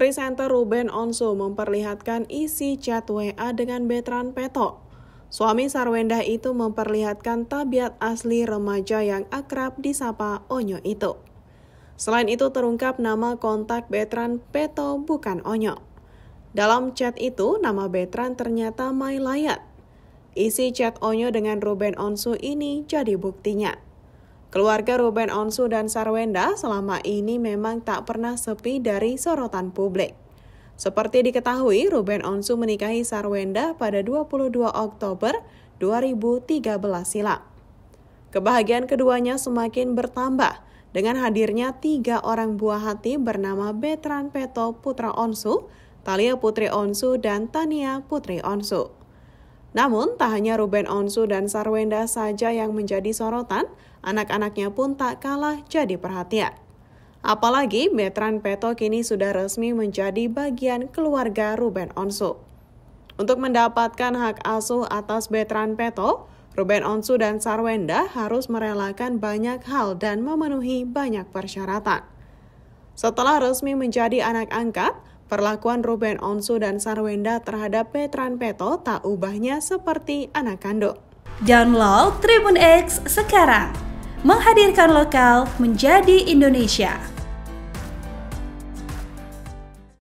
Presenter Ruben Onsu memperlihatkan isi chat WA dengan Betran Peto. Suami Sarwenda itu memperlihatkan tabiat asli remaja yang akrab disapa Onyo itu. Selain itu terungkap nama kontak Betran Peto bukan Onyo. Dalam chat itu, nama Betran ternyata Mai Layat. Isi chat Onyo dengan Ruben Onsu ini jadi buktinya. Keluarga Ruben Onsu dan Sarwenda selama ini memang tak pernah sepi dari sorotan publik. Seperti diketahui, Ruben Onsu menikahi Sarwenda pada 22 Oktober 2013 silam. Kebahagiaan keduanya semakin bertambah dengan hadirnya tiga orang buah hati bernama Betran Peto Putra Onsu, Talia Putri Onsu, dan Tania Putri Onsu. Namun, tak hanya Ruben Onsu dan Sarwenda saja yang menjadi sorotan, anak-anaknya pun tak kalah jadi perhatian. Apalagi Metran Peto kini sudah resmi menjadi bagian keluarga Ruben Onsu. Untuk mendapatkan hak asuh atas Metran Peto, Ruben Onsu dan Sarwenda harus merelakan banyak hal dan memenuhi banyak persyaratan. Setelah resmi menjadi anak angkat, Perlakuan Ruben Onsu dan Sarwenda terhadap Petran Peto tak ubahnya seperti anak kandung. Download Tribun X sekarang, menghadirkan lokal menjadi Indonesia.